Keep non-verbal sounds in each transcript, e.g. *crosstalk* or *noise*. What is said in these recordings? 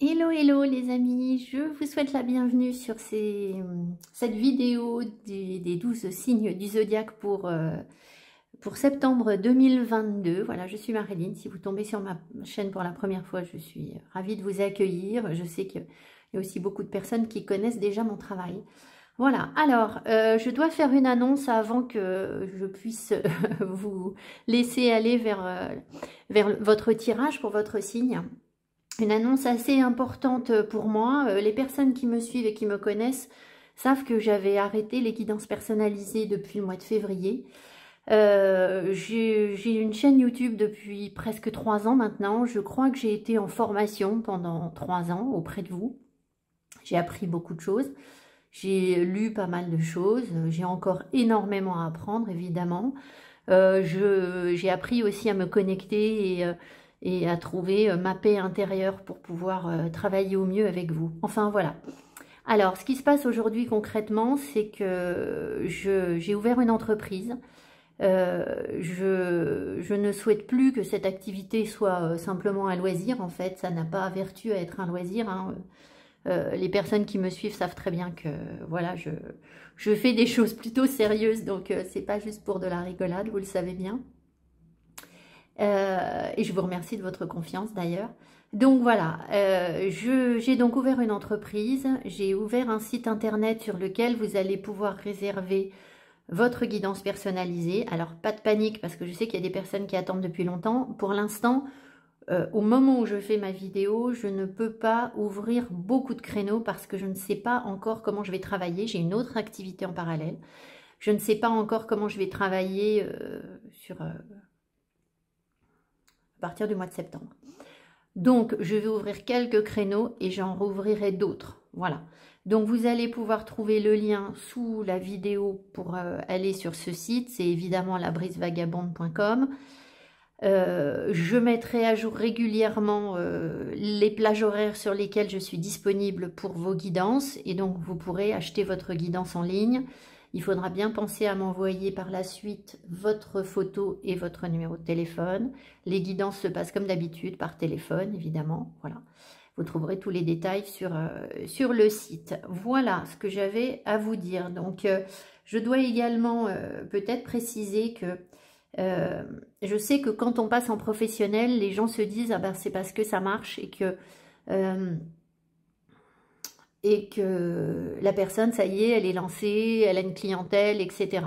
Hello hello les amis, je vous souhaite la bienvenue sur cette vidéo des, des, 12 signes du zodiaque pour, euh, pour septembre 2022. Voilà, je suis Marilyn. si vous tombez sur ma chaîne pour la première fois, je suis ravie de vous accueillir. Je sais qu'il y a aussi beaucoup de personnes qui connaissent déjà mon travail. Voilà, alors euh, je dois faire une annonce avant que je puisse euh, *laughs* vous laisser aller euh, vers, votre tirage pour votre signe. Une annonce assez importante pour moi. Les personnes qui me suivent et qui me connaissent savent que j'avais arrêté les guidances personnalisées depuis le mois de février. j'ai une chaîne YouTube depuis presque trois ans maintenant. Je crois que j'ai été en formation pendant trois ans auprès de vous. J'ai appris beaucoup de choses. J'ai lu pas mal de choses, j'ai encore énormément à apprendre évidemment. Euh, j'ai appris aussi à me connecter et, euh, et, à trouver euh, ma paix intérieure pour pouvoir euh, travailler au mieux avec vous. Enfin voilà. Alors, ce qui se passe aujourd'hui concrètement, c'est que j'ai ouvert une entreprise. je, je, ne souhaite plus que cette activité soit simplement un loisir. En fait, ça n'a pas vertu à être un loisir. Hein. Euh, les personnes qui me suivent savent très bien que voilà, je, fais des *laughs* choses plutôt sérieuses, donc euh, c'est pas juste pour de la rigolade, vous le savez bien. Euh, et je vous remercie de votre confiance d'ailleurs. Donc voilà, j'ai donc ouvert une entreprise, j'ai ouvert un site internet sur lequel vous allez pouvoir réserver votre guidance personnalisée. Alors pas de panique parce que je sais qu'il y a des personnes qui attendent depuis longtemps. Pour l'instant, euh, au moment où je fais ma vidéo, je ne peux pas ouvrir beaucoup de créneaux parce que je ne sais pas encore comment je vais travailler. J'ai une autre activité en parallèle. Je ne sais pas encore comment je vais travailler euh, euh, à partir du mois de septembre. Donc, je vais ouvrir quelques créneaux et j'en rouvrirai d'autres. Voilà. Donc, vous allez pouvoir trouver le lien sous la vidéo pour aller sur ce site. C'est évidemment labrisevagabonde.com. Euh, je mettrai à jour régulièrement euh, les plages horaires sur lesquelles je suis disponible pour vos guidances et donc vous pourrez acheter votre guidance en ligne. Il faudra bien penser à m'envoyer par la suite votre photo et votre numéro de téléphone. Les guidances se passent comme d'habitude par téléphone évidemment. Voilà. Vous trouverez tous les détails sur, euh, sur le site. Voilà ce que j'avais à vous dire. Donc je dois également peut-être préciser que euh, je sais que quand on passe en professionnel, les gens se disent ah ben c'est parce que ça marche et que euh, et que la personne ça y est, elle est lancée, elle a une clientèle, etc.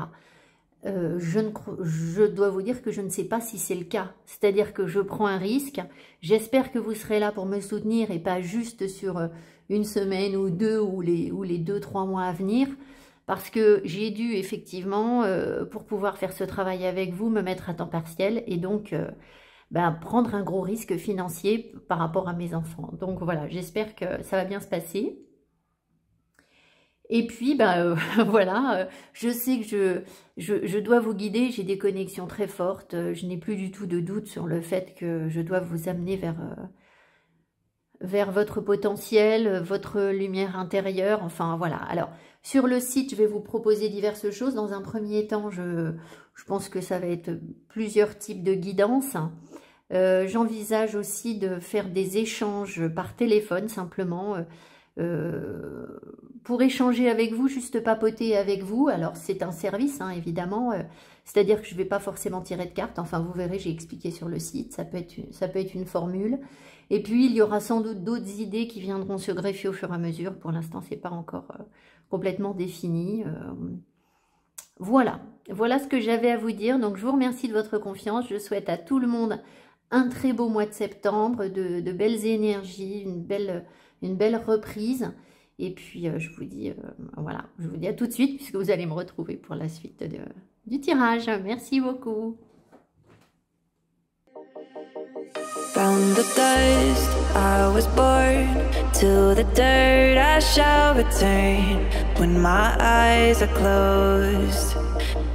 Euh, je, ne, je dois vous dire que je ne sais pas si c'est le cas. C'est-à-dire que je prends un risque. J'espère que vous serez là pour me soutenir et pas juste sur une semaine ou deux ou les, ou les deux, trois mois à venir parce que j'ai dû effectivement, euh, pour pouvoir faire ce travail avec vous, me mettre à temps partiel et donc euh, ben, prendre un gros risque financier par rapport à mes enfants. Donc voilà, j'espère que ça va bien se passer. Et puis, ben, euh, *laughs* voilà, je sais que je, je, dois vous guider, j'ai des connexions très fortes, je n'ai plus du tout de doute sur le fait que je dois vous amener vers, vers votre potentiel, votre lumière intérieure, enfin voilà. Alors, sur le site, je vais vous proposer diverses choses. Dans un premier temps, je, je pense que ça va être plusieurs types de guidances. Euh, j'envisage aussi de faire des échanges par téléphone, simplement. Euh, euh, pour échanger avec vous, juste papoter avec vous. Alors, c'est un service, hein, évidemment. Euh, c'est-à-dire que je ne vais pas forcément tirer de carte. Enfin, vous verrez, j'ai expliqué sur le site. Ça peut, être une, ça peut être une formule. Et puis, il y aura sans doute d'autres idées qui viendront se greffer au fur et à mesure. Pour l'instant, ce n'est pas encore euh, complètement défini. Euh. voilà. Voilà ce que j'avais à vous dire. Donc, je vous remercie de votre confiance. Je souhaite à tout le monde un très beau mois de septembre, de, belles énergies, une belle, une belle reprise. Et puis, euh, je vous dis, euh, voilà, je vous dis à tout de suite, puisque vous allez me retrouver pour la suite de, du tirage. Merci beaucoup. From the dust I was born To the dirt I shall return When my eyes are closed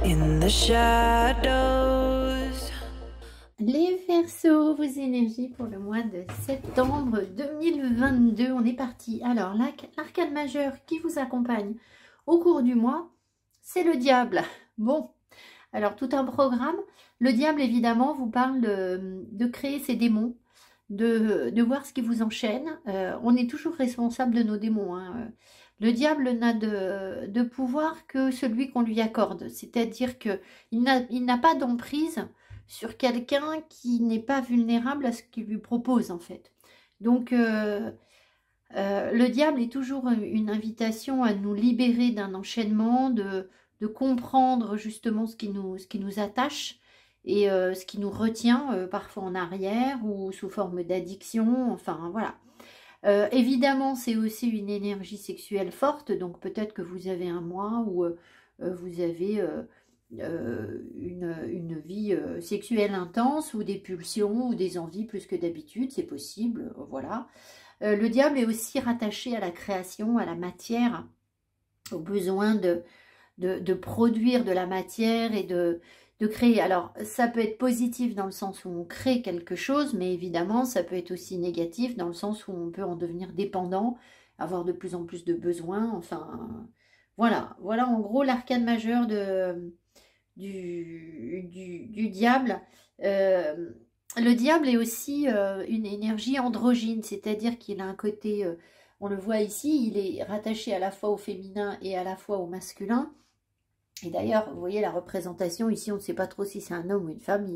In the shadows Live vos énergies pour le mois de septembre 2022. On est parti. Alors, l'arcade majeur qui vous accompagne au cours du mois, c'est le diable. Bon, alors tout un programme. Le diable, évidemment, vous parle de, créer ses démons, de, voir ce qui vous enchaîne. Euh, on est toujours responsable de nos démons. Hein. Le diable n'a de, de, pouvoir que celui qu'on lui accorde. C'est-à-dire qu'il n'a pas d'emprise sur quelqu'un qui n'est pas vulnérable à ce qu'il lui propose en fait. Donc euh, euh, le diable est toujours une invitation à nous libérer d'un enchaînement, de, comprendre justement ce qui nous, ce qui nous attache et euh, ce qui nous retient parfois en arrière ou sous forme d'addiction, enfin voilà. évidemment, c'est aussi une énergie sexuelle forte, donc peut-être que vous avez un mois où vous avez une, vie euh, sexuelle intense ou des pulsions ou des envies plus que d'habitude, c'est possible, voilà. Euh, le diable est aussi rattaché à la création, à la matière, au besoin de, de, produire de la matière et de, de créer. Alors, ça peut être positif dans le sens où on crée quelque chose, mais évidemment, ça peut être aussi négatif dans le sens où on peut en devenir dépendant, avoir de plus en plus de besoins. Enfin, voilà. Voilà en gros l'arcane majeur de, du, du, diable. Euh, le diable est aussi euh, une énergie androgyne, c'est-à-dire qu'il a un côté, euh, on le voit ici, il est rattaché à la fois au féminin et à la fois au masculin. Et d'ailleurs, vous voyez la représentation, ici on ne sait pas trop si c'est un homme ou une femme.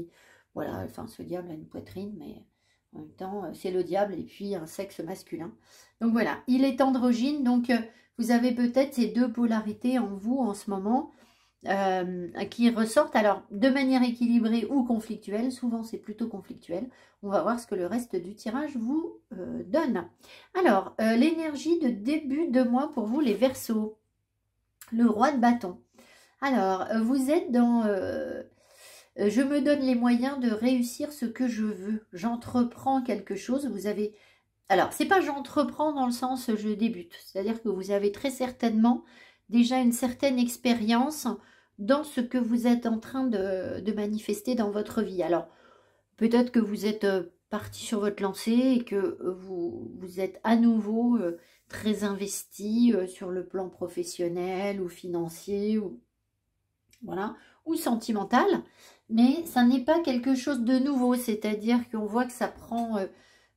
voilà, enfin ce diable a une poitrine, mais en même temps c'est le diable et puis un sexe masculin. Donc voilà, il est androgyne, donc vous avez peut-être ces deux polarités en vous en ce moment. Euh, qui ressortent, alors de manière équilibrée ou conflictuelle, souvent c'est plutôt conflictuel, on va voir ce que le reste du tirage vous euh, donne. Alors, euh, l'énergie de début de mois pour vous les Verseaux. le roi de bâton. Alors, vous êtes dans... je me donne les moyens de réussir ce que je veux. J'entreprends quelque chose. Vous avez... Alors, c'est pas j'entreprends dans le sens je débute. C'est-à-dire que vous avez très certainement déjà une certaine expérience dans ce que vous êtes en train de, manifester dans votre vie. Alors, peut-être que vous êtes euh, parti sur votre lancée et que euh, vous, vous êtes à nouveau euh, très investi sur le plan professionnel ou financier ou, voilà, ou sentimental, mais ça n'est pas quelque chose de nouveau, c'est-à-dire qu'on voit que ça prend,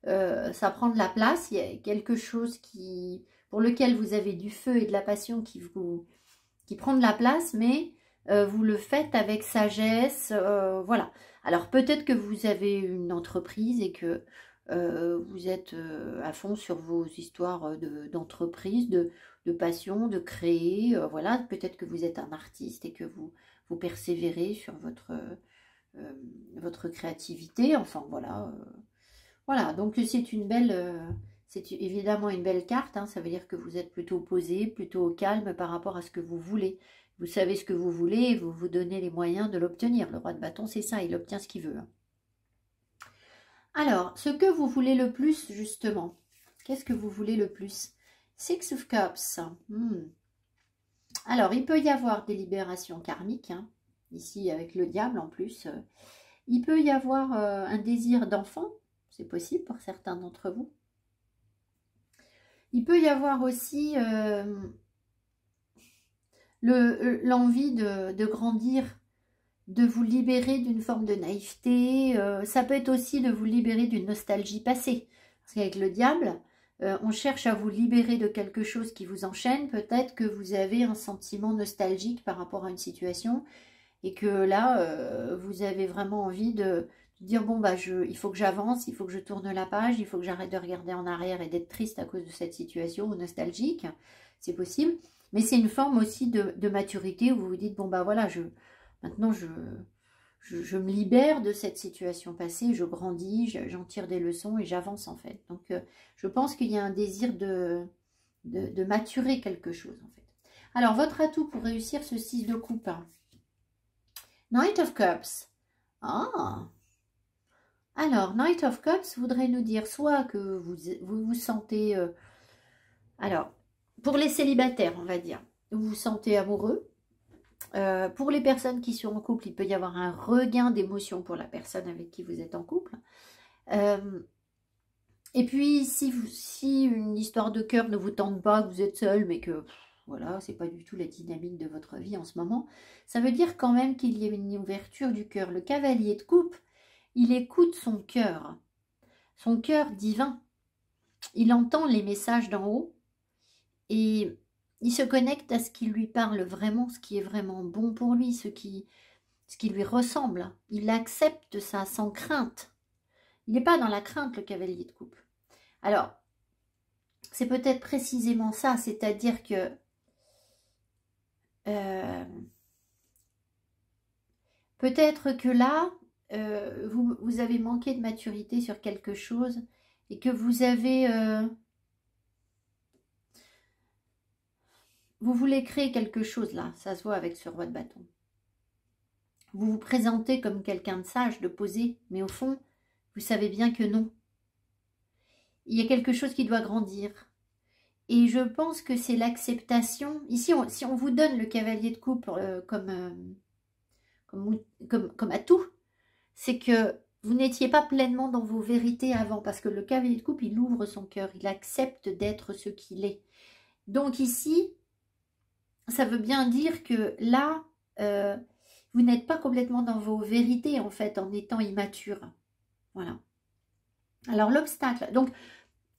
ça prend de la place, il y a quelque chose qui, pour lequel vous avez du feu et de la passion qui, vous, qui prend de la place, mais euh, vous le faites avec sagesse, euh, voilà. Alors peut-être que vous avez une entreprise et que euh, vous êtes à fond sur vos histoires d'entreprise, de, passion, de créer, voilà. Peut-être que vous êtes un artiste et que vous, vous persévérez sur votre, votre créativité, enfin voilà. voilà, donc c'est une belle c'est évidemment une belle carte, hein. ça veut dire que vous êtes plutôt posé, plutôt au calme par rapport à ce que vous voulez. Vous savez ce que vous voulez et vous vous donnez les moyens de l'obtenir. Le roi de bâton, c'est ça, il obtient ce qu'il veut. Hein. Alors, ce que vous voulez le plus, justement, qu'est-ce que vous voulez le plus Six of Cups. Hmm. Alors, il peut y avoir des libérations karmiques, hein. ici avec le diable en plus. Euh. Il peut y avoir euh, un désir d'enfant, c'est possible pour certains d'entre vous. Il peut y avoir aussi euh, euh, l'envie de, grandir, de vous libérer d'une forme de naïveté. Euh, ça peut être aussi de vous libérer d'une nostalgie passée. Parce qu'avec le diable, on cherche à vous libérer de quelque chose qui vous enchaîne. Peut-être que vous avez un sentiment nostalgique par rapport à une situation et que là, vous avez vraiment envie de, dire bon bah je, il faut que j'avance, il faut que je tourne la page, il faut que j'arrête de regarder en arrière et d'être triste à cause de cette situation ou nostalgique, c'est possible. Mais c'est une forme aussi de, maturité où vous vous dites bon bah voilà, je maintenant je, je, me libère de cette situation passée, je grandis, j'en tire des leçons et j'avance en fait. Donc euh, je pense qu'il y a un désir de, de, maturer quelque chose en fait. Alors votre atout pour réussir ce 6 de coupe. Knight of Cups. Ah, alors, Knight of Cups voudrait nous dire soit que vous vous, sentez... Euh, alors, pour les célibataires, on va dire, vous vous sentez amoureux. Euh, pour les personnes qui sont en couple, il peut y avoir un regain d'émotion pour la personne avec qui vous êtes en couple. Euh, et puis, si, vous, si une histoire de cœur ne vous tente pas, que vous êtes seul, mais que voilà, c'est pas du tout la dynamique de votre vie en ce moment, ça veut dire quand même qu'il y a une ouverture du cœur. Le cavalier de coupe il écoute son cœur, son cœur divin. Il entend les messages d'en haut et il se connecte à ce qui lui parle vraiment, ce qui est vraiment bon pour lui, ce qui, ce qui lui ressemble. Il accepte ça sans crainte. Il n'est pas dans la crainte, le cavalier de coupe. Alors, c'est peut-être précisément ça, c'est-à-dire que euh, peut-être que là, euh, vous, avez manqué de maturité sur quelque chose et que vous avez... Euh, vous voulez créer quelque chose là, ça se voit avec ce roi de bâton. Vous vous présentez comme quelqu'un de sage, de posé, mais au fond, vous savez bien que non. Il y a quelque chose qui doit grandir. Et je pense que c'est l'acceptation. Ici, si on vous donne le cavalier de coupe euh, comme, comme, comme, comme atout, c'est que vous n'étiez pas pleinement dans vos vérités avant, parce que le cavalier de coupe, il ouvre son cœur, il accepte d'être ce qu'il est. Donc ici, ça veut bien dire que là, euh, vous n'êtes pas complètement dans vos vérités, en fait, en étant immature. Voilà. Alors l'obstacle, donc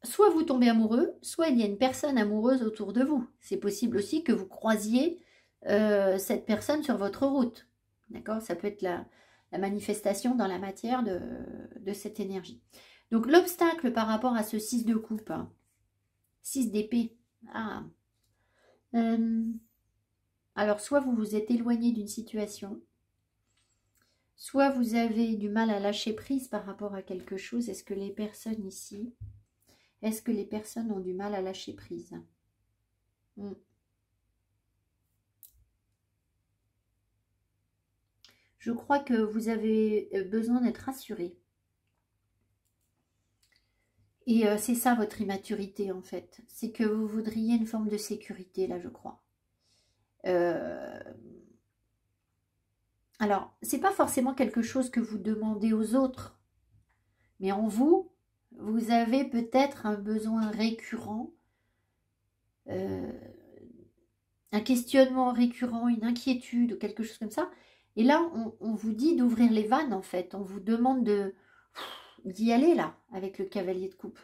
soit vous tombez amoureux, soit il y a une personne amoureuse autour de vous. C'est possible aussi que vous croisiez euh, cette personne sur votre route. D'accord Ça peut être la, la manifestation dans la matière de, cette énergie. Donc l'obstacle par rapport à ce 6 de coupe, 6 hein, d'épée, ah. euh, alors soit vous vous êtes éloigné d'une situation, soit vous avez du mal à lâcher prise par rapport à quelque chose. Est-ce que les personnes ici, est-ce que les personnes ont du mal à lâcher prise hmm. Je crois que vous avez euh, besoin d'être rassuré. Et euh, c'est ça votre immaturité en fait. C'est que vous voudriez une forme de sécurité là, je crois. Alors, euh, Alors, c'est pas forcément quelque chose que vous demandez aux autres. Mais en vous, vous avez peut-être un besoin récurrent, un questionnement récurrent, une inquiétude ou quelque chose comme ça, et là, on, vous dit d'ouvrir les vannes, en fait. On vous demande de d'y aller, là, avec le cavalier de coupe.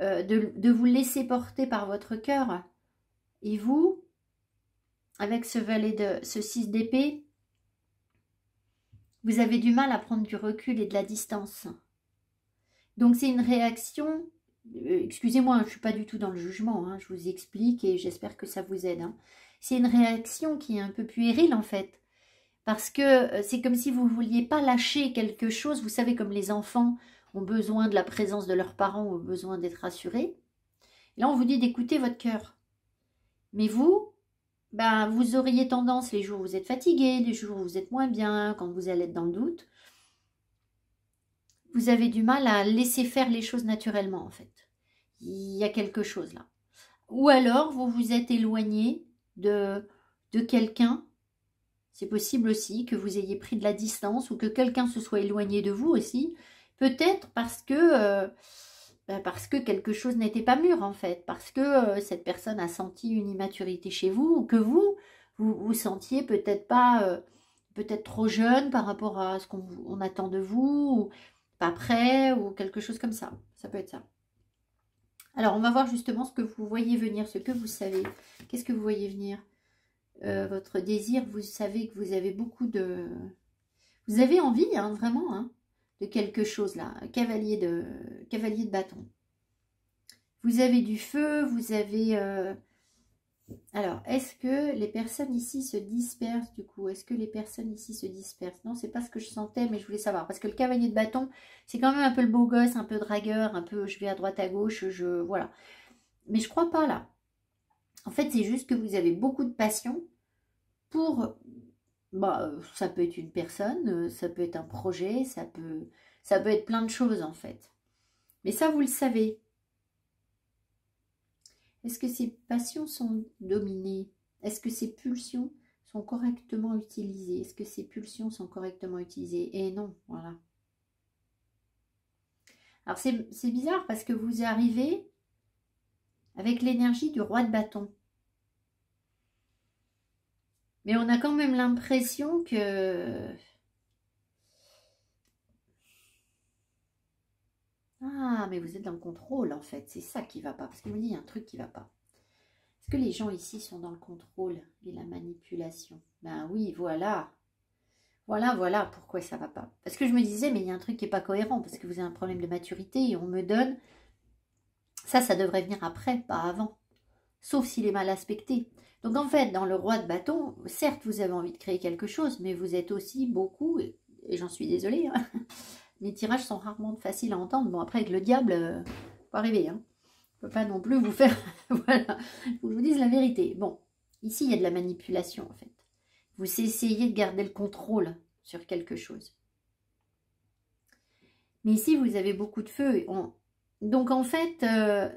Euh, de, vous laisser porter par votre cœur. Et vous, avec ce valet de ce 6 d'épée, vous avez du mal à prendre du recul et de la distance. Donc c'est une réaction, euh, excusez-moi, hein, je ne suis pas du tout dans le jugement, hein, je vous explique et j'espère que ça vous aide. Hein. C'est une réaction qui est un peu puérile en fait, parce que euh, c'est comme si vous ne vouliez pas lâcher quelque chose. Vous savez, comme les enfants ont besoin de la présence de leurs parents, ont besoin d'être rassurés. Et là, on vous dit d'écouter votre cœur. Mais vous, ben, vous auriez tendance, les jours où vous êtes fatigué, les jours où vous êtes moins bien, quand vous allez être dans le doute, vous avez du mal à laisser faire les choses naturellement, en fait. Il y a quelque chose là. Ou alors, vous vous êtes éloigné de, de quelqu'un c'est possible aussi que vous ayez pris de la distance ou que quelqu'un se soit éloigné de vous aussi. Peut-être parce que euh, ben parce que quelque chose n'était pas mûr en fait, parce que euh, cette personne a senti une immaturité chez vous ou que vous vous, sentiez peut-être pas euh, peut-être trop jeune par rapport à ce qu'on attend de vous ou pas prêt ou quelque chose comme ça. Ça peut être ça. Alors on va voir justement ce que vous voyez venir, ce que vous savez. Qu'est-ce que vous voyez venir euh, votre désir, vous savez que vous avez beaucoup de... Vous avez envie, hein, vraiment, hein, de quelque chose là, cavalier de, cavalier de bâton. Vous avez du feu, vous avez... Euh, alors, est-ce que les personnes ici se dispersent du coup Est-ce que les personnes ici se dispersent Non, c'est pas ce que je sentais, mais je voulais savoir. Parce que le cavalier de bâton, c'est quand même un peu le beau gosse, un peu dragueur, un peu je vais à droite à gauche, je... Voilà. Mais je crois pas là. En fait, c'est juste que vous avez beaucoup de passion pour... Bah, euh, ça peut être une personne, euh, ça peut être un projet, ça peut, ça peut être plein de choses en fait. Mais ça, vous le savez. Est-ce que ces passions sont dominées Est-ce que ces pulsions sont correctement utilisées Est-ce que ces pulsions sont correctement utilisées Et eh non, voilà. Alors c'est bizarre parce que vous arrivez avec l'énergie du roi de bâton. Mais on a quand même l'impression que... Ah, mais vous êtes dans le contrôle en fait, c'est ça qui va pas, parce que me dit, il y a un truc qui va pas. Est-ce que les gens ici sont dans le contrôle et la manipulation Ben oui, voilà, voilà, voilà pourquoi ça va pas. Parce que je me disais, mais il y a un truc qui n'est pas cohérent, parce que vous avez un problème de maturité et on me donne ça, ça devrait venir après, pas avant. Sauf s'il est mal aspecté. Donc en fait, dans le roi de bâton, certes, vous avez envie de créer quelque chose, mais vous êtes aussi beaucoup, et, j'en suis désolée, hein, *laughs* les tirages sont rarement faciles à entendre. Bon, après, avec le diable, euh, faut pas arriver. Hein. ne pas non plus vous faire... *laughs* voilà, faut je vous dise la vérité. Bon, ici, il y a de la manipulation, en fait. Vous essayez de garder le contrôle sur quelque chose. Mais ici, vous avez beaucoup de feu. On, donc en fait, euh,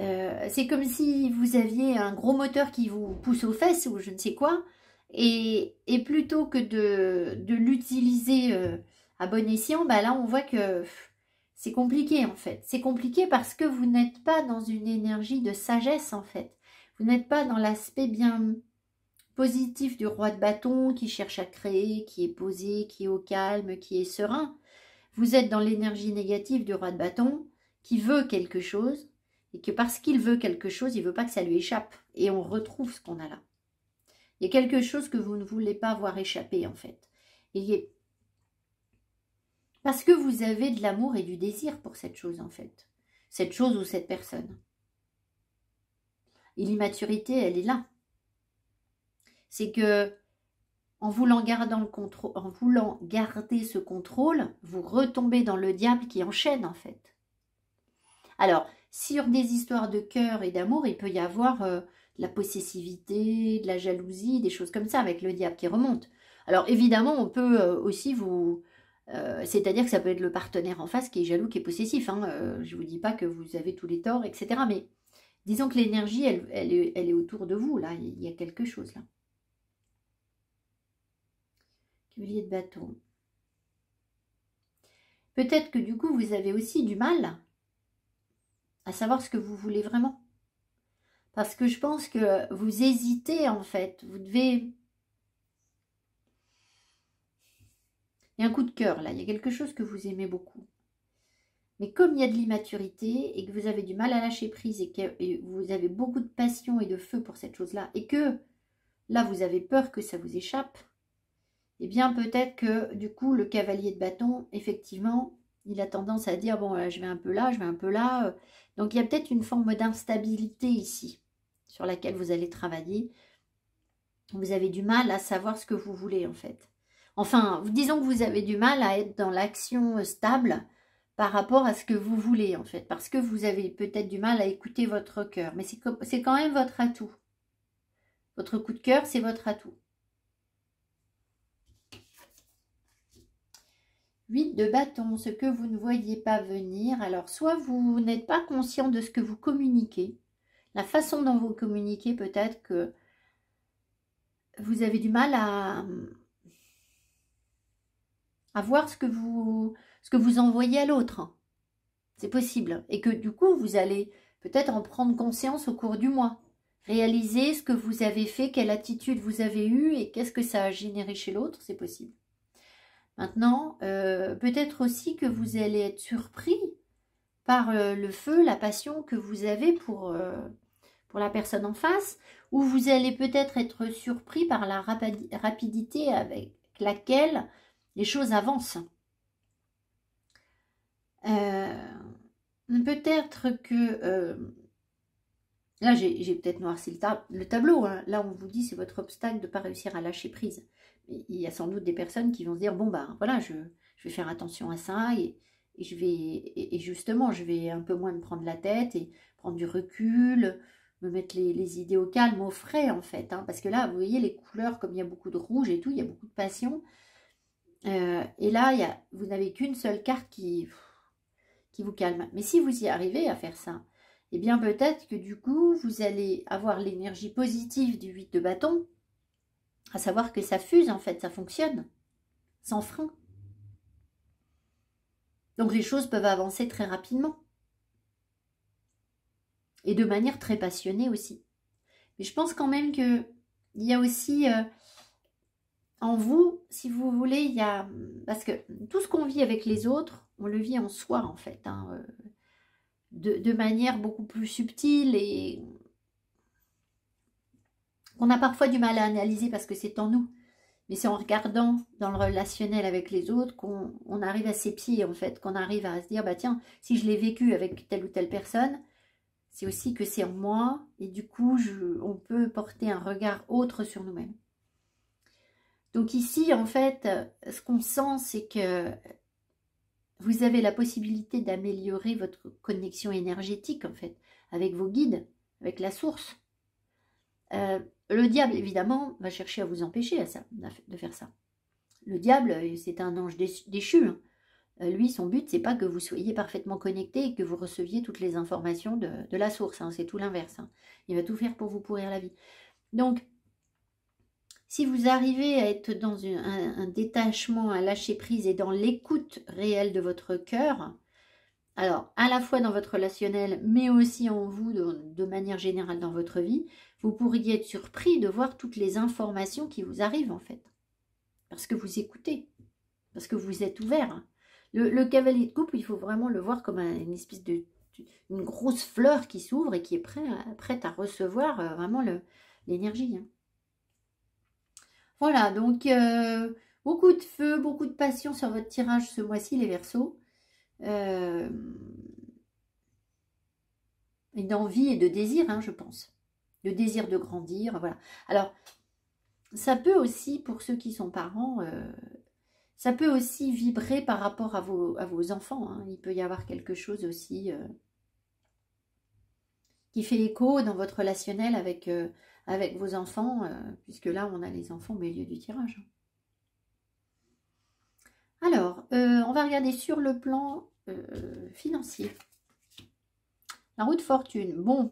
euh, c'est comme si vous aviez un gros moteur qui vous pousse aux fesses ou je ne sais quoi. Et, plutôt que de, l'utiliser euh, à bon escient, bah là on voit que c'est compliqué en fait. C'est compliqué parce que vous n'êtes pas dans une énergie de sagesse en fait. Vous n'êtes pas dans l'aspect bien positif du roi de bâton qui cherche à créer, qui est posé, qui est au calme, qui est serein. Vous êtes dans l'énergie négative du roi de bâton qui veut quelque chose et que parce qu'il veut quelque chose, il ne veut pas que ça lui échappe. Et on retrouve ce qu'on a là. Il y a quelque chose que vous ne voulez pas voir échapper en fait. Et parce que vous avez de l'amour et du désir pour cette chose en fait. Cette chose ou cette personne. Et l'immaturité, elle est là. C'est que en voulant, garder ce contrôle, vous retombez dans le diable qui enchaîne en fait. Alors, sur des histoires de cœur et d'amour, il peut y avoir euh, de la possessivité, de la jalousie, des choses comme ça avec le diable qui remonte. Alors évidemment, on peut euh, aussi vous... Euh, c'est-à-dire que ça peut être le partenaire en face qui est jaloux, qui est possessif. Hein, je ne vous dis pas que vous avez tous les torts, etc. Mais disons que l'énergie, elle, est autour de vous, là. Il y a quelque chose, là de bateau. Peut-être que du coup, vous avez aussi du mal à savoir ce que vous voulez vraiment. Parce que je pense que vous hésitez en fait. Vous devez... Il y a un coup de cœur là. Il y a quelque chose que vous aimez beaucoup. Mais comme il y a de l'immaturité et que vous avez du mal à lâcher prise et que vous avez beaucoup de passion et de feu pour cette chose-là et que là vous avez peur que ça vous échappe, eh bien peut-être que du coup le cavalier de bâton, effectivement, il a tendance à dire, bon, là, euh, je vais un peu là, je vais un peu là. Euh. Donc il y a peut-être une forme d'instabilité ici, sur laquelle vous allez travailler. Vous avez du mal à savoir ce que vous voulez en fait. Enfin, disons que vous avez du mal à être dans l'action euh, stable par rapport à ce que vous voulez en fait. Parce que vous avez peut-être du mal à écouter votre cœur. Mais c'est quand même votre atout. Votre coup de cœur, c'est votre atout. 8 de bâton, ce que vous ne voyez pas venir. Alors, soit vous n'êtes pas conscient de ce que vous communiquez, la façon dont vous communiquez, peut-être que vous avez du mal à, à voir ce que vous, ce que vous envoyez à l'autre. C'est possible. Et que du coup, vous allez peut-être en prendre conscience au cours du mois. Réaliser ce que vous avez fait, quelle attitude vous avez eue et qu'est-ce que ça a généré chez l'autre, c'est possible. Maintenant, euh, peut-être aussi que vous allez être surpris par euh, le feu, la passion que vous avez euh, pour, la personne en face, ou vous allez peut-être être surpris par la rapidité avec laquelle les choses avancent. peut-être que... là, j'ai peut-être noirci le, tableau. Hein. Là, on vous dit c'est votre obstacle de ne pas réussir à lâcher prise il y a sans doute des personnes qui vont se dire bon bah voilà je, vais faire attention à ça et, je vais et, justement je vais un peu moins me prendre la tête et prendre du recul me mettre les, idées au calme au frais en fait hein. parce que là vous voyez les couleurs comme il y a beaucoup de rouge et tout il y a beaucoup de passion euh, et là vous n'avez qu'une seule carte qui qui vous calme mais si vous y arrivez à faire ça eh bien peut-être que du coup vous allez avoir l'énergie positive du 8 de bâton à savoir que ça fuse en fait, ça fonctionne, sans frein. Donc les choses peuvent avancer très rapidement et de manière très passionnée aussi. Mais je pense quand même que il y a aussi euh, en vous, si vous voulez, il y a parce que tout ce qu'on vit avec les autres, on le vit en soi en fait, hein, euh, de, manière beaucoup plus subtile et qu'on a parfois du mal à analyser parce que c'est en nous. Mais c'est en regardant dans le relationnel avec les autres qu'on arrive à ses pieds, en fait, qu'on arrive à se dire, bah tiens, si je l'ai vécu avec telle ou telle personne, c'est aussi que c'est en moi, et du coup, on peut porter un regard autre sur nous-mêmes. Donc ici, en fait, ce qu'on sent, c'est que vous avez la possibilité d'améliorer votre connexion énergétique, en fait, avec vos guides, avec la source. Euh, le diable, évidemment, va chercher à vous empêcher de faire ça. Le diable, euh, c'est un ange déchu. Hein. Euh, lui, son but, c'est pas que vous soyez parfaitement connecté et que vous receviez toutes les informations de, la source. Hein. c'est tout l'inverse. Hein. Il va tout faire pour vous pourrir la vie. Donc, si vous arrivez à être dans un, détachement, à lâcher prise et dans l'écoute réelle de votre cœur, alors à la fois dans votre relationnel, mais aussi en vous de, manière générale dans votre vie, vous pourriez être surpris de voir toutes les informations qui vous arrivent en fait. Parce que vous écoutez, parce que vous êtes ouvert. Le, cavalier de coupe, il faut vraiment le voir comme une espèce de une grosse fleur qui s'ouvre et qui est prête à, recevoir euh, vraiment l'énergie. Hein. Voilà, donc euh, beaucoup de feu, beaucoup de passion sur votre tirage ce mois-ci, les versos d'envie et de désir, hein, je pense. Le désir de grandir, voilà. Alors, ça peut aussi, pour ceux qui sont parents, euh, ça peut aussi vibrer par rapport à vos, à vos enfants. Hein. Il peut y avoir quelque chose aussi euh, qui fait écho dans votre relationnel avec, euh, avec vos enfants, puisque là, on a les enfants au milieu du tirage. Alors, on va regarder sur le plan financier. La roue de fortune, bon.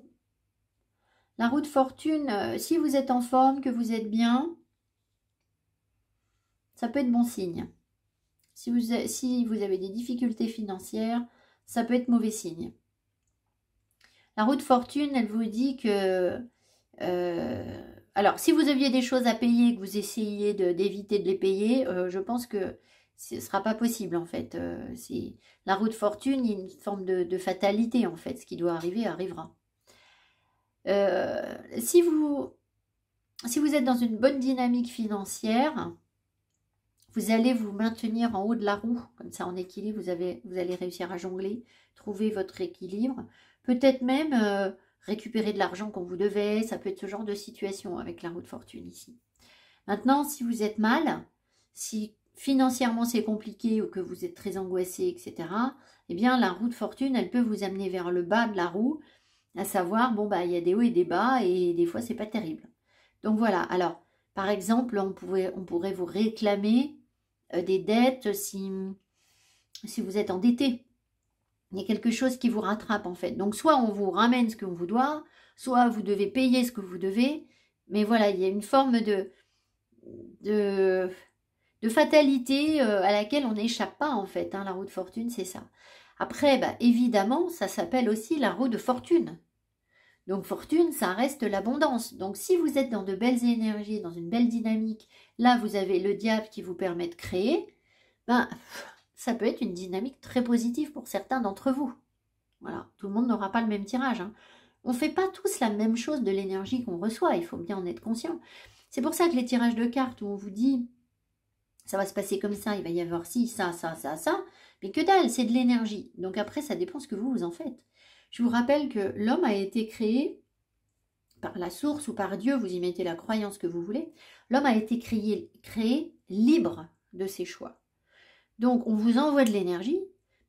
La roue de fortune, euh, si vous êtes en forme, que vous êtes bien, ça peut être bon signe. Si vous, si vous avez des difficultés financières, ça peut être mauvais signe. La roue de fortune, elle vous dit que... Euh, alors, si vous aviez des choses à payer, que vous essayiez d'éviter de, les payer, euh, je pense que ce sera pas possible en fait. Euh, la roue de fortune, il y a une forme de, fatalité en fait. Ce qui doit arriver arrivera. Euh, si, vous, si vous êtes dans une bonne dynamique financière, vous allez vous maintenir en haut de la roue, comme ça en équilibre, vous, avez, vous allez réussir à jongler, trouver votre équilibre, peut-être même euh, récupérer de l'argent qu'on vous devait, ça peut être ce genre de situation avec la roue de fortune ici. Maintenant, si vous êtes mal, si financièrement c'est compliqué ou que vous êtes très angoissé, etc., eh bien la roue de fortune, elle peut vous amener vers le bas de la roue, à savoir, bon, bah, il y a des hauts et des bas, et des fois, c'est pas terrible. Donc voilà, alors, par exemple, on, on pourrait vous réclamer euh, des dettes si, si vous êtes endetté. Il y a quelque chose qui vous rattrape, en fait. Donc, soit on vous ramène ce qu'on vous doit, soit vous devez payer ce que vous devez, mais voilà, il y a une forme de... de de fatalité euh, à laquelle on n'échappe pas en fait. Hein, la roue de fortune, c'est ça. Après, bah, évidemment, ça s'appelle aussi la roue de fortune. Donc fortune, ça reste l'abondance. Donc si vous êtes dans de belles énergies, dans une belle dynamique, là vous avez le diable qui vous permet de créer, ben ça peut être une dynamique très positive pour certains d'entre vous. Voilà, tout le monde n'aura pas le même tirage. Hein. On ne fait pas tous la même chose de l'énergie qu'on reçoit, il faut bien en être conscient. C'est pour ça que les tirages de cartes où on vous dit ça va se passer comme ça, il va y avoir ci, ça, ça, ça, ça. Mais que dalle, c'est de l'énergie. Donc après, ça dépend ce que vous, vous en faites. Je vous rappelle que l'homme a été créé par la source ou par Dieu, vous y mettez la croyance que vous voulez, l'homme a été créé, créé libre de ses choix. Donc on vous envoie de l'énergie,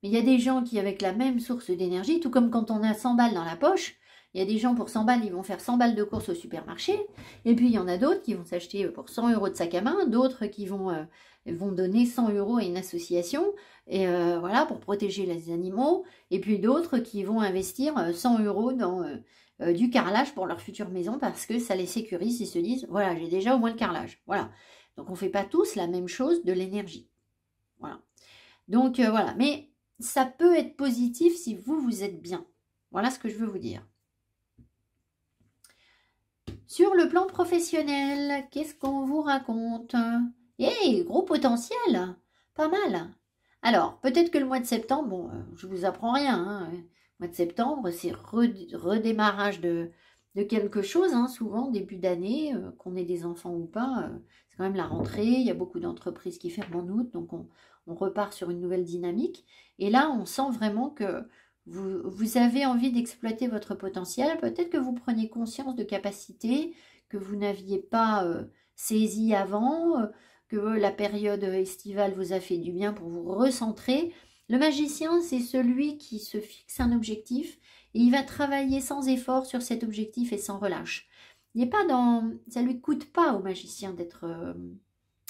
mais il y a des gens qui, avec la même source d'énergie, tout comme quand on a 100 balles dans la poche, il y a des gens pour 100 balles, ils vont faire 100 balles de course au supermarché. Et puis il y en a d'autres qui vont s'acheter euh, pour 100 euros de sac à main, d'autres qui vont, euh, vont donner 100 euros à une association et euh, voilà pour protéger les animaux. Et puis d'autres qui vont investir 100 euros dans du carrelage pour leur future maison parce que ça les sécurise. Ils se disent voilà, j'ai déjà au moins le carrelage. Voilà. Donc on ne fait pas tous la même chose de l'énergie. Voilà. Donc voilà. Mais ça peut être positif si vous, vous êtes bien. Voilà ce que je veux vous dire. Sur le plan professionnel, qu'est-ce qu'on vous raconte Eh, gros potentiel Pas mal Alors, peut-être que le mois de septembre, bon, euh, je vous apprends rien. Hein. Le mois de septembre, c'est redémarrage de, quelque chose, hein. souvent début d'année, euh, qu'on ait des enfants ou pas, euh, c'est quand même la rentrée, il y a beaucoup d'entreprises qui ferment en août, donc on, repart sur une nouvelle dynamique. Et là, on sent vraiment que vous, avez envie d'exploiter votre potentiel, peut-être que vous prenez conscience de capacités que vous n'aviez pas euh, saisies avant, euh, que la période estivale vous a fait du bien pour vous recentrer. Le magicien, c'est celui qui se fixe un objectif et il va travailler sans effort sur cet objectif et sans relâche. Il n'est pas dans, ça lui coûte pas au magicien euh,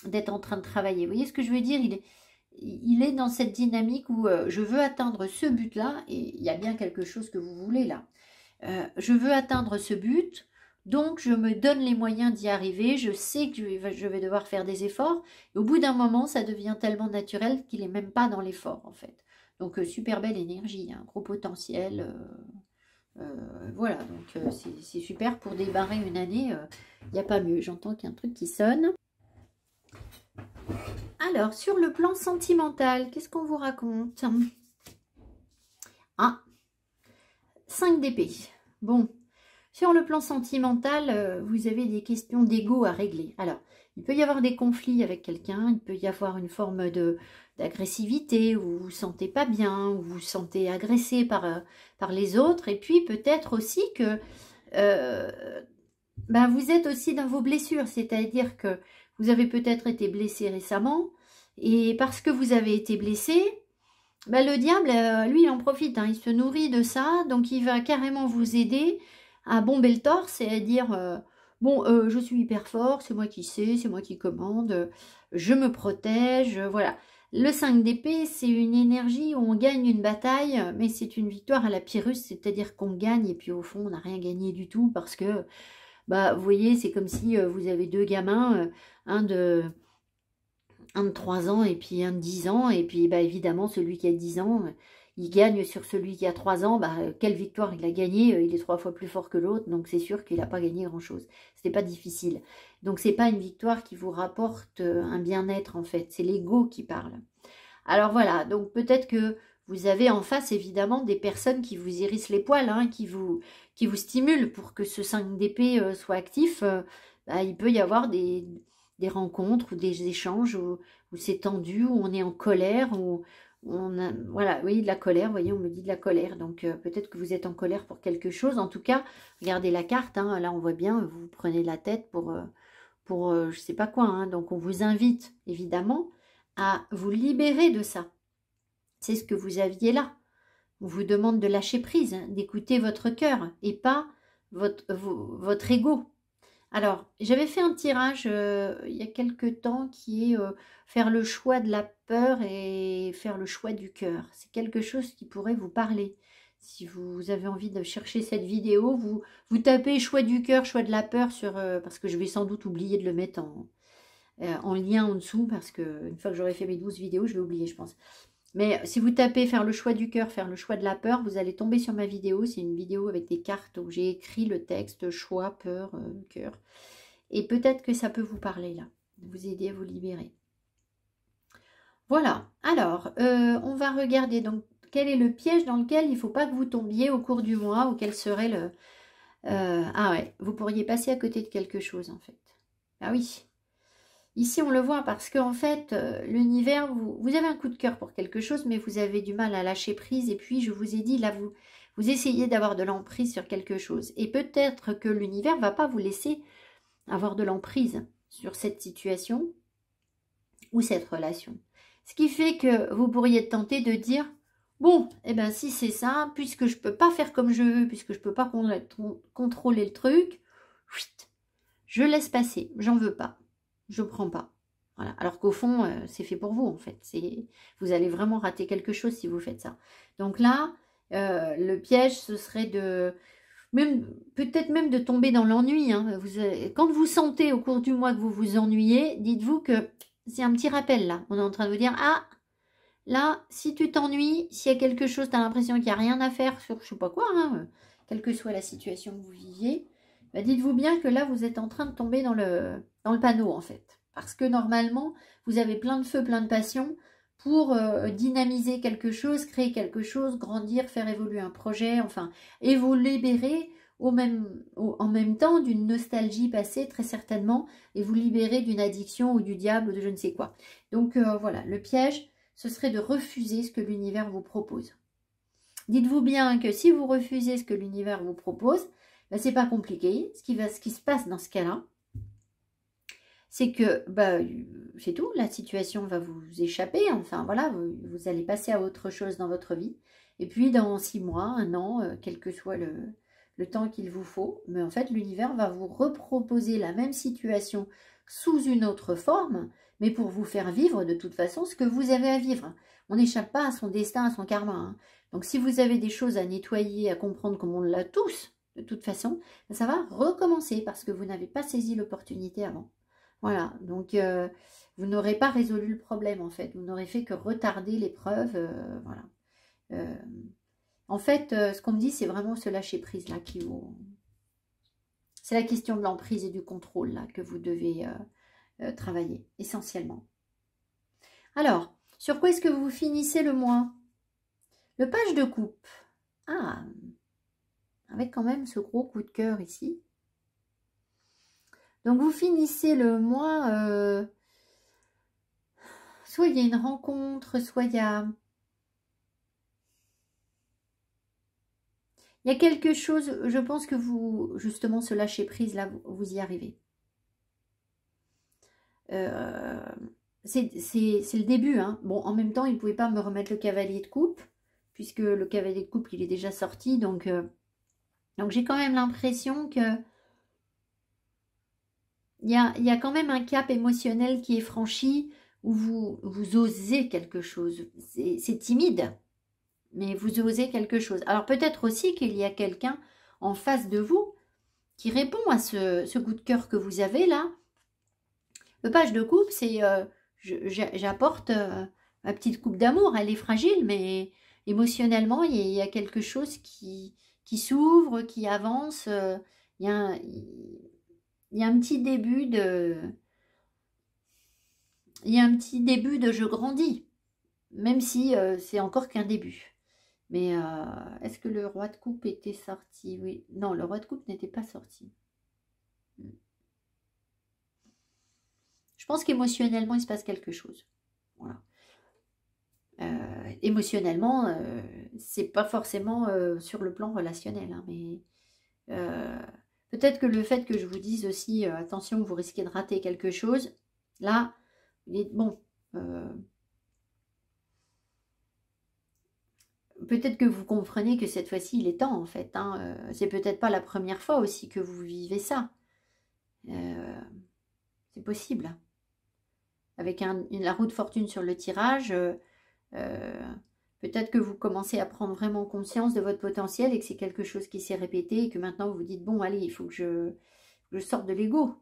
d'être en train de travailler. Vous voyez ce que je veux dire Il il est dans cette dynamique où euh, je veux atteindre ce but-là, et il y a bien quelque chose que vous voulez là. Euh, je veux atteindre ce but, donc je me donne les moyens d'y arriver, je sais que je vais devoir faire des efforts, et au bout d'un moment, ça devient tellement naturel qu'il n'est même pas dans l'effort en fait. Donc euh, super belle énergie, un hein, gros potentiel. voilà, donc c'est super pour débarrer une année, il n'y a pas mieux. J'entends qu'il y a un truc qui sonne. Alors, sur le plan sentimental, qu'est-ce qu'on vous raconte Ah, 5 d'épée. Bon, sur le plan sentimental, euh, vous avez des questions d'ego à régler. Alors, il peut y avoir des conflits avec quelqu'un, il peut y avoir une forme d'agressivité, vous vous sentez pas bien, vous vous sentez agressé par, euh, par les autres, et puis peut-être aussi que ben vous êtes aussi dans vos blessures, c'est-à-dire que vous avez peut-être été blessé récemment, et parce que vous avez été blessé, bah, le diable, euh, lui, il en profite, hein, il se nourrit de ça, donc il va carrément vous aider à bomber le torse et à dire euh, Bon, euh, je suis hyper fort, c'est moi qui sais, c'est moi qui commande, je me protège, voilà. Le 5 d'épée, c'est une énergie où on gagne une bataille, mais c'est une victoire à la Pyrrhus, c'est-à-dire qu'on gagne et puis au fond, on n'a rien gagné du tout parce que, bah, vous voyez, c'est comme si vous avez deux gamins, un de un de 3 ans et puis un de 10 ans. Et puis bah, évidemment, celui qui a 10 ans, euh, il gagne sur celui qui a 3 ans. Bah, quelle victoire il a gagné euh, Il est trois fois plus fort que l'autre, donc c'est sûr qu'il n'a pas gagné grand-chose. C'était pas difficile. Donc c'est pas une victoire qui vous rapporte euh, un bien-être en fait, c'est l'ego qui parle. Alors voilà, donc peut-être que vous avez en face évidemment des personnes qui vous hérissent les poils, hein, qui, vous, qui vous stimulent pour que ce 5 d'épée soit actif. Bah, il peut y avoir des des rencontres ou des échanges où, c'est tendu, où on est en colère, où on a, voilà, oui, de la colère, vous voyez, on me dit de la colère. Donc euh, peut-être que vous êtes en colère pour quelque chose. En tout cas, regardez la carte, hein. là on voit bien, vous, prenez la tête pour, euh, pour euh, je ne sais pas quoi. Hein. donc on vous invite évidemment à vous libérer de ça. C'est ce que vous aviez là. On vous demande de lâcher prise, d'écouter votre cœur et pas votre, votre ego. Alors, j'avais fait un tirage euh, il y a quelques temps qui est euh, faire le choix de la peur et faire le choix du cœur. C'est quelque chose qui pourrait vous parler. Si vous avez envie de chercher cette vidéo, vous, vous tapez choix du cœur, choix de la peur sur euh, parce que je vais sans doute oublier de le mettre en, lien en dessous parce que une fois que j'aurai fait mes 12 vidéos, je vais oublier, je pense. Mais si vous tapez faire le choix du cœur, faire le choix de la peur, vous allez tomber sur ma vidéo. C'est une vidéo avec des cartes où j'ai écrit le texte choix, peur, euh, cœur. Et peut-être que ça peut vous parler là, vous aider à vous libérer. Voilà, alors euh, on va regarder donc quel est le piège dans lequel il ne faut pas que vous tombiez au cours du mois ou quel serait le... Euh, ah ouais, vous pourriez passer à côté de quelque chose en fait. Ah oui, Ici, on le voit parce qu'en fait, euh, l'univers, vous, avez un coup de cœur pour quelque chose, mais vous avez du mal à lâcher prise. Et puis, je vous ai dit, là, vous, vous essayez d'avoir de l'emprise sur quelque chose. Et peut-être que l'univers ne va pas vous laisser avoir de l'emprise sur cette situation ou cette relation. Ce qui fait que vous pourriez tenter de dire, bon, eh ben si c'est ça, puisque je ne peux pas faire comme je veux, puisque je ne peux pas contrôler le truc, je laisse passer, j'en veux pas je prends pas. Voilà. Alors qu'au fond, euh, c'est fait pour vous, en fait. Vous allez vraiment rater quelque chose si vous faites ça. Donc là, euh, le piège, ce serait de... Même, peut-être même de tomber dans l'ennui. Hein. Euh, quand vous sentez au cours du mois que vous vous ennuyez, dites-vous que c'est un petit rappel là. On est en train de vous dire, ah, là, si tu t'ennuies, s'il y a quelque chose, tu as l'impression qu'il n'y a rien à faire sur je sais pas quoi, hein, quelle que soit la situation que vous viviez, bah, dites-vous bien que là, vous êtes en train de tomber dans le, panneau, en fait. Parce que normalement, vous avez plein de feu, plein de passion pour euh, dynamiser quelque chose, créer quelque chose, grandir, faire évoluer un projet, enfin, et vous libérer même, en même temps d'une nostalgie passée, très certainement, et vous libérer d'une addiction ou du diable ou de je ne sais quoi. Donc euh, voilà, le piège, ce serait de refuser ce que l'univers vous propose. Dites-vous bien que si vous refusez ce que l'univers vous propose, ce bah, c'est pas compliqué. Ce qui, va, ce qui se passe dans ce cas-là, c'est que bah, c'est tout, la situation va vous échapper, enfin voilà, vous, allez passer à autre chose dans votre vie. Et puis dans six mois, un an, euh, quel que soit le, temps qu'il vous faut, mais en fait l'univers va vous reproposer la même situation sous une autre forme, mais pour vous faire vivre de toute façon ce que vous avez à vivre. On n'échappe pas à son destin, à son karma. Hein. Donc si vous avez des choses à nettoyer, à comprendre comme on l'a tous, de toute façon, ça va recommencer parce que vous n'avez pas saisi l'opportunité avant. Voilà, donc euh, vous n'aurez pas résolu le problème en fait, vous n'aurez fait que retarder l'épreuve, euh, voilà. Euh, en fait, ce qu'on me dit, c'est vraiment ce lâcher prise là qui vous... C'est la question de l'emprise et du contrôle là que vous devez travailler essentiellement. Alors, sur quoi est-ce que vous finissez le moins Le page de coupe. Ah, avec quand même ce gros coup de cœur ici. Donc vous finissez le mois, euh, soit il y a une rencontre, soit il y a... Il y a quelque chose, je pense que vous, justement, ce lâcher-prise, là, vous y arrivez. Euh, c'est le début. Hein. Bon, en même temps, il ne pouvait pas me remettre le cavalier de coupe, puisque le cavalier de coupe, il est déjà sorti. Donc, euh, donc j'ai quand même l'impression que il y a, y quand même un cap émotionnel qui est franchi où vous, vous osez quelque chose. C'est timide, mais vous osez quelque chose. Alors peut-être aussi qu'il y a quelqu'un en face de vous qui répond à ce, ce, coup de cœur que vous avez là. Le page de coupe, c'est euh, j'apporte euh, ma petite coupe d'amour. Elle est fragile, mais émotionnellement, il y, a quelque chose qui, qui s'ouvre, qui avance. Euh, il y, a un, il un petit début de... Il y a un petit début de je grandis, même si euh, c'est encore qu'un début. Mais euh, est-ce que le roi de coupe était sorti Oui. Non, le roi de coupe n'était pas sorti. Hmm. Je pense qu'émotionnellement, il se passe quelque chose. Voilà. Euh, émotionnellement, euh, c'est pas forcément euh, sur le plan relationnel, hein, mais peut-être que le fait que je vous dise aussi attention, vous risquez de rater quelque chose, là, vous dites, bon. Peut-être que vous comprenez que cette fois-ci, il est temps en fait. Hein, c'est peut-être pas la première fois aussi que vous vivez ça. c'est possible. Avec la roue de fortune sur le tirage, euh, peut-être que vous commencez à prendre vraiment conscience de votre potentiel et que c'est quelque chose qui s'est répété et que maintenant vous vous dites, bon, allez, il faut que je, je sorte de l'ego.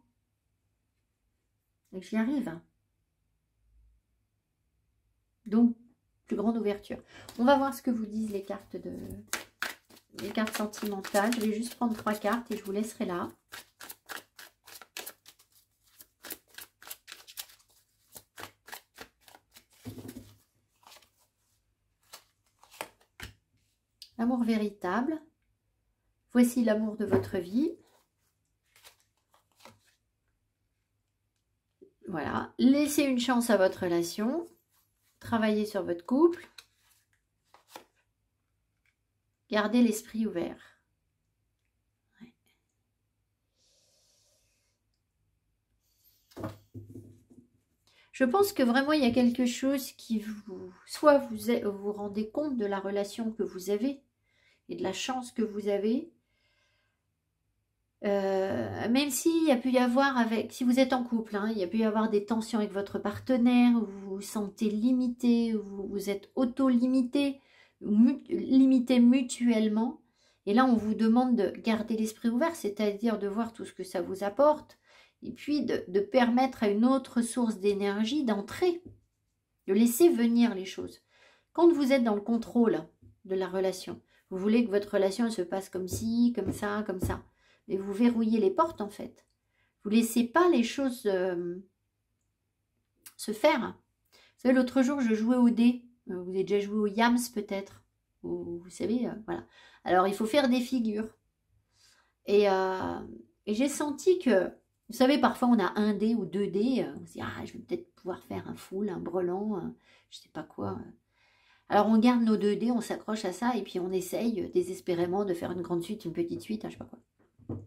Et que j'y arrive. Donc, plus grande ouverture. On va voir ce que vous disent les cartes de les cartes sentimentales. Je vais juste prendre trois cartes et je vous laisserai là. Amour véritable. Voici l'amour de votre vie. Voilà. Laissez une chance à votre relation. Travaillez sur votre couple. Gardez l'esprit ouvert. Je pense que vraiment il y a quelque chose qui vous... Soit vous, vous rendez compte de la relation que vous avez, et de la chance que vous avez. Euh, même s'il y a pu y avoir avec, si vous êtes en couple, hein, il y a pu y avoir des tensions avec votre partenaire, vous vous sentez limité, vous, êtes auto-limité, limité mutuellement. Et là, on vous demande de garder l'esprit ouvert, c'est-à-dire de voir tout ce que ça vous apporte, et puis de permettre à une autre source d'énergie d'entrer, de laisser venir les choses. Quand vous êtes dans le contrôle de la relation, vous voulez que votre relation se passe comme ci, comme ça, comme ça. Mais vous verrouillez les portes en fait. Vous laissez pas les choses euh, se faire. Vous savez, l'autre jour, je jouais au dé. Euh, vous avez déjà joué au yams peut-être. Vous, vous savez, euh, voilà. Alors, il faut faire des figures. Et, j'ai senti que, vous savez, parfois on a un dé ou deux dés. Ah, je vais peut-être pouvoir faire un foul, un brelan, je je sais pas quoi. Alors on garde nos deux dés, on s'accroche à ça et puis on essaye euh, désespérément de faire une grande suite, une petite suite, je hein, je sais pas quoi.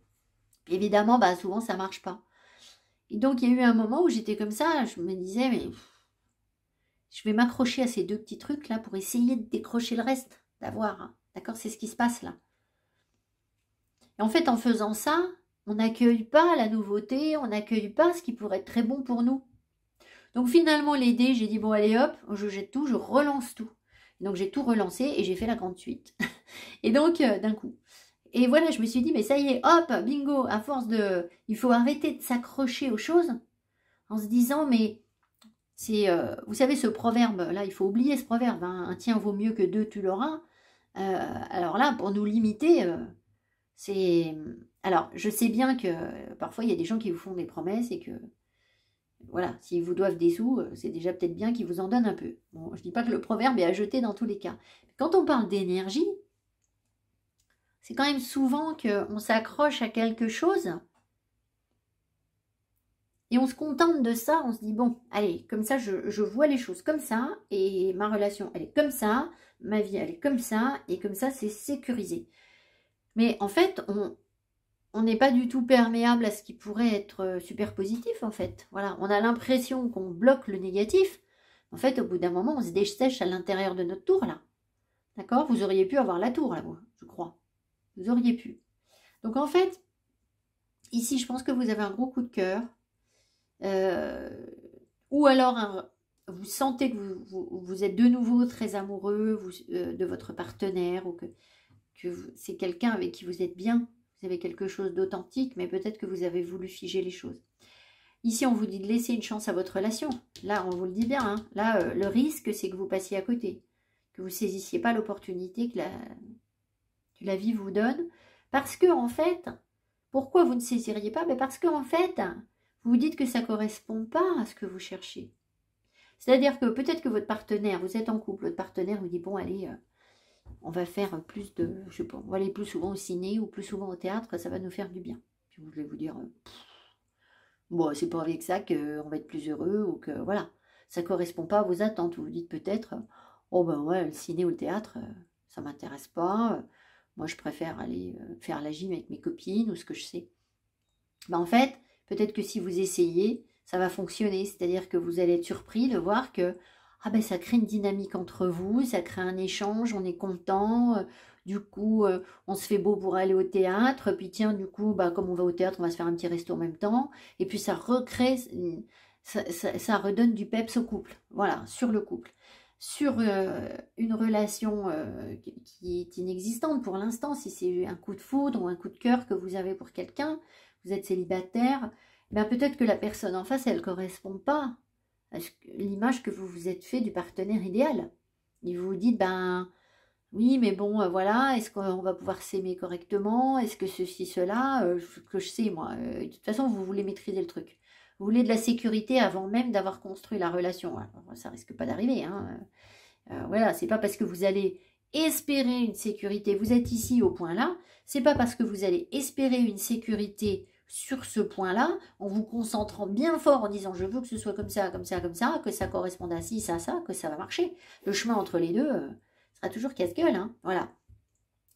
évidemment, bah, souvent ça marche pas. Et donc il y a eu un moment où j'étais comme ça, je me disais mais je vais m'accrocher à ces deux petits trucs là pour essayer de décrocher le reste, d'avoir, hein, d'accord, c'est ce qui se passe là. Et en fait en faisant ça, on n'accueille pas la nouveauté, on n'accueille pas ce qui pourrait être très bon pour nous. Donc finalement les dés, j'ai dit bon allez hop, je jette tout, je relance tout. Donc j'ai tout relancé et j'ai fait la grande suite. *laughs* et donc euh, d'un coup. Et voilà, je me suis dit, mais ça y est, hop, bingo, à force de... Il faut arrêter de s'accrocher aux choses en se disant, mais c'est... Euh, vous savez, ce proverbe, là, il faut oublier ce proverbe, hein, un tien vaut mieux que deux, tu l'auras. Euh, alors là, pour nous limiter, c'est... Alors, je sais bien que parfois, il y a des gens qui vous font des promesses et que voilà, s'ils vous doivent des sous, euh, c'est déjà peut-être bien qu'ils vous en donnent un peu. je ne dis pas que le proverbe est à jeter dans tous les cas. Quand on parle d'énergie, c'est quand même souvent qu'on s'accroche à quelque chose et on se contente de ça, on se dit, bon, allez, comme ça, je, vois les choses comme ça, et ma relation, elle est comme ça, ma vie, elle est comme ça, et comme ça, c'est sécurisé. Mais en fait, on, on n'est pas du tout perméable à ce qui pourrait être euh, super positif en fait. Voilà, on a l'impression qu'on bloque le négatif. En fait, au bout d'un moment, on se dessèche à l'intérieur de notre tour là. D'accord Vous auriez pu avoir la tour là, je crois. Vous auriez pu. Donc en fait, ici, je pense que vous avez un gros coup de cœur. Euh, ou alors, vous sentez que vous, êtes de nouveau très amoureux euh, de votre partenaire ou que c'est quelqu'un avec qui vous êtes bien. Vous avez quelque chose d'authentique, mais peut-être que vous avez voulu figer les choses. Ici, on vous dit de laisser une chance à votre relation. Là, on vous le dit bien. Hein. Là, euh, le risque, c'est que vous passiez à côté, que vous saisissiez pas l'opportunité que la, la vie vous donne. Parce que, en fait, pourquoi vous ne saisiriez pas Mais Parce que, en fait, vous vous dites que ça ne correspond pas à ce que vous cherchez. C'est-à-dire que peut-être que votre partenaire, vous êtes en couple, votre partenaire vous dit, bon, allez, euh, on va faire plus de, je sais pas, aller plus souvent au ciné ou plus souvent au théâtre, ça va nous faire du bien. Puis je vais vous dire, euh, bon, c'est pas avec ça qu'on va être plus heureux ou que, voilà, ça correspond pas à vos attentes. Vous vous dites peut-être, oh ben ouais, le ciné ou le théâtre, euh, ça m'intéresse pas, moi je préfère aller euh, faire la gym avec mes copines ou ce que je sais. Bah en fait, peut-être que si vous essayez, ça va fonctionner, c'est-à-dire que vous allez être surpris de voir que ah ben ça crée une dynamique entre vous, ça crée un échange, on est content, euh, du coup euh, on se fait beau pour aller au théâtre, puis tiens du coup bah, comme on va au théâtre on va se faire un petit resto en même temps, et puis ça recrée, ça, redonne du peps au couple, voilà, sur le couple. Sur euh, une relation qui est inexistante pour l'instant, si c'est un coup de foudre ou un coup de cœur que vous avez pour quelqu'un, vous êtes célibataire, ben peut-être que la personne en face, elle ne correspond pas l'image que vous vous êtes fait du partenaire idéal. Et vous vous dites, ben oui, mais bon, euh, voilà, est-ce qu'on va pouvoir s'aimer correctement Est-ce que ceci, cela euh, Que je sais, moi. Euh, de toute façon, vous voulez maîtriser le truc. Vous voulez de la sécurité avant même d'avoir construit la relation. ça risque pas d'arriver. Hein. voilà, c'est pas parce que vous allez espérer une sécurité, vous êtes ici au point là, c'est pas parce que vous allez espérer une sécurité sur ce point-là, en vous concentrant bien fort en disant je veux que ce soit comme ça, comme ça, comme ça, que ça corresponde à ci, ça, ça, que ça va marcher. Le chemin entre les deux euh, sera toujours casse-gueule. Hein. voilà.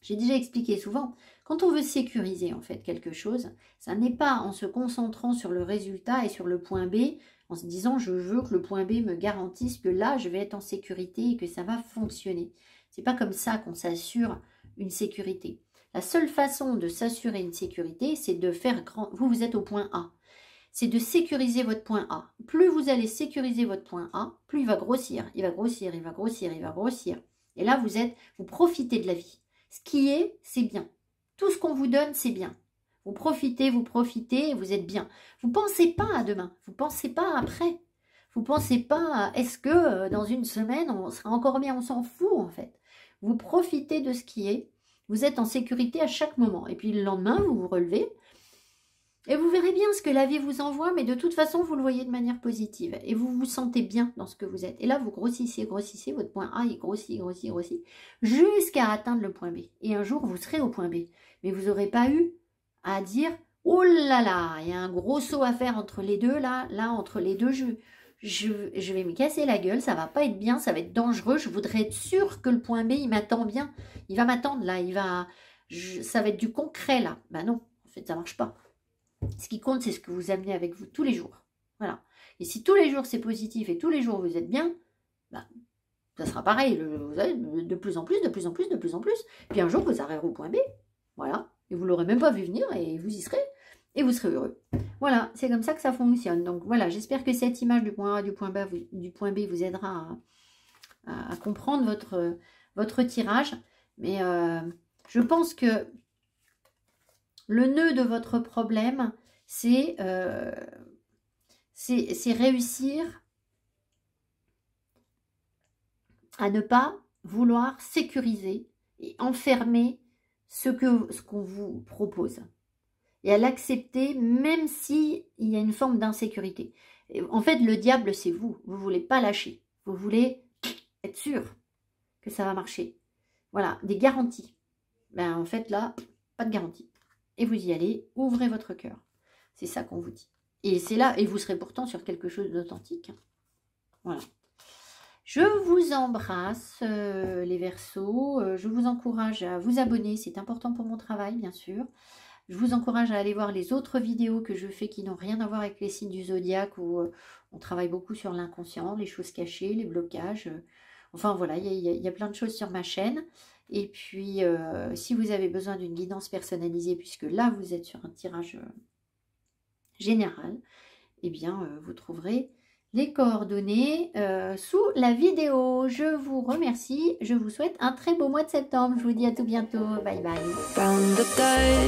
J'ai déjà expliqué souvent, quand on veut sécuriser en fait quelque chose, ça n'est pas en se concentrant sur le résultat et sur le point B, en se disant je veux que le point B me garantisse que là je vais être en sécurité et que ça va fonctionner. C'est pas comme ça qu'on s'assure une sécurité. La seule façon de s'assurer une sécurité, c'est de faire grand. Vous, vous êtes au point A. C'est de sécuriser votre point A. Plus vous allez sécuriser votre point A, plus il va grossir, il va grossir, il va grossir, il va grossir. Et là, vous êtes, vous profitez de la vie. Ce qui est, c'est bien. Tout ce qu'on vous donne, c'est bien. Vous profitez, vous profitez, vous êtes bien. Vous pensez pas à demain, vous pensez pas après. Vous pensez pas à est-ce que euh, dans une semaine on sera encore bien, on s'en fout en fait. Vous profitez de ce qui est vous êtes en sécurité à chaque moment. Et puis le lendemain, vous vous relevez et vous verrez bien ce que la vie vous envoie, mais de toute façon, vous le voyez de manière positive. Et vous vous sentez bien dans ce que vous êtes. Et là, vous grossissez, grossissez, votre point A, il grossit, grossit, grossit, jusqu'à atteindre le point B. Et un jour, vous serez au point B. Mais vous n'aurez pas eu à dire, oh là là, il y a un gros saut à faire entre les deux, là, là, entre les deux jeux je, vais me casser la gueule, ça va pas être bien, ça va être dangereux, je voudrais être sûre que le point B, il m'attend bien, il va m'attendre là, il va, ça va être du concret là. Ben non, en fait, ça marche pas. Ce qui compte, c'est ce que vous amenez avec vous tous les jours. Voilà. Et si tous les jours c'est positif et tous les jours vous êtes bien, bah, ça sera pareil. Vous allez de plus en plus, de plus en plus, de plus en plus. Puis un jour, vous arriverez au point B. Voilà. Et vous l'aurez même pas vu venir et vous y serez et vous serez heureux. Voilà, c'est comme ça que ça fonctionne. Donc voilà, j'espère que cette image du point A, du point B, du point B vous aidera à, comprendre votre, votre, tirage. Mais euh, je pense que le nœud de votre problème, euh, c'est c'est réussir à ne pas vouloir sécuriser et enfermer ce qu'on ce qu'on vous propose et à l'accepter même s'il y a une forme d'insécurité. En fait, le diable, c'est vous. Vous voulez pas lâcher. Vous voulez être sûr que ça va marcher. Voilà, des garanties. Ben, en fait, là, pas de garantie. Et vous y allez, ouvrez votre cœur. C'est ça qu'on vous dit. Et c'est là, et vous serez pourtant sur quelque chose d'authentique. Voilà. Je vous embrasse, euh, les Verseaux. je vous encourage à vous abonner. C'est important pour mon travail, bien sûr. Je vous encourage à aller voir les autres vidéos que je fais qui n'ont rien à voir avec les signes du zodiaque où euh, on travaille beaucoup sur l'inconscient, les choses cachées, les blocages. Enfin voilà, il y, a plein de choses sur ma chaîne. Et puis, euh, si vous avez besoin d'une guidance personnalisée, puisque là, vous êtes sur un tirage euh, général, eh bien, vous trouverez les coordonnées euh, sous la vidéo. Je vous remercie, je vous souhaite un très beau mois de septembre. Je vous dis à tout bientôt. Bye bye.